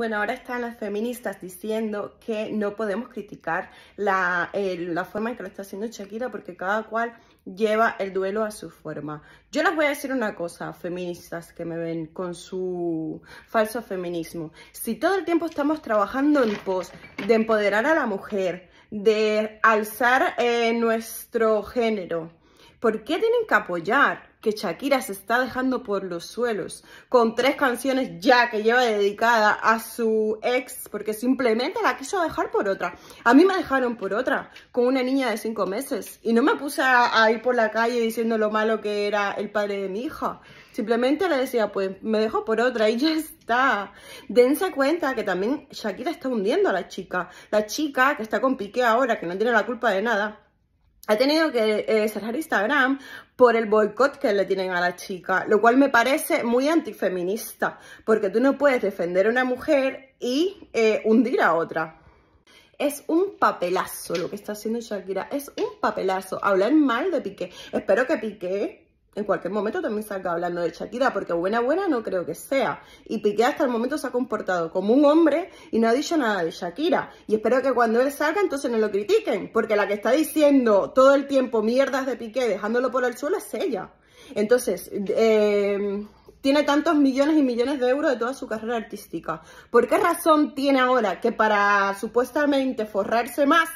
Bueno, ahora están las feministas diciendo que no podemos criticar eh, la, forma en que lo está haciendo Shakira porque cada cual lleva el duelo a su forma. Yo les voy a decir una cosa, feministas que me ven con su falso feminismo. Si todo el tiempo estamos trabajando en pos de empoderar a la mujer, de alzar eh, nuestro género, ¿Por qué tienen que apoyar que Shakira se está dejando por los suelos con tres canciones ya que lleva dedicada a su ex? Porque simplemente la quiso dejar por otra. A mí me dejaron por otra, con una niña de cinco meses. Y no me puse a, ir por la calle diciendo lo malo que era el padre de mi hija. Simplemente le decía, pues me dejo por otra y ya está. Dense cuenta que también Shakira está hundiendo a la chica. La chica que está con Piqué ahora, que no tiene la culpa de nada, ha tenido que eh, cerrar Instagram por el boicot que le tienen a la chica, lo cual me parece muy antifeminista, porque tú no puedes defender a una mujer y eh, hundir a otra. Es un papelazo lo que está haciendo Shakira, es un papelazo hablar mal de Piqué. Espero que Piqué en cualquier momento también salga hablando de Shakira, porque buena, buena no creo que sea. Y Piqué hasta el momento se ha comportado como un hombre y no ha dicho nada de Shakira. Y espero que cuando él salga entonces no lo critiquen, porque la que está diciendo todo el tiempo mierdas de Piqué dejándolo por el suelo es ella. Entonces, em, tiene tantos millones y millones de euros de toda su carrera artística. ¿Por qué razón tiene ahora que para supuestamente forrarse más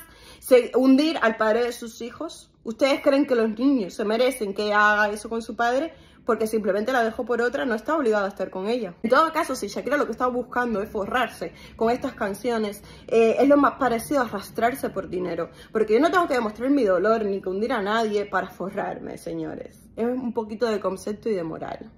se, hundir al padre de sus hijos. ¿Ustedes creen que los niños se merecen que haga eso con su padre? Porque simplemente la dejó por otra, no está obligada a estar con ella. En todo caso, si Shakira lo que está buscando es forrarse con estas canciones, eh, es lo más parecido a arrastrarse por dinero. Porque yo no tengo que demostrar mi dolor ni que hundir a nadie para forrarme, señores. Es un poquito de concepto y de moral.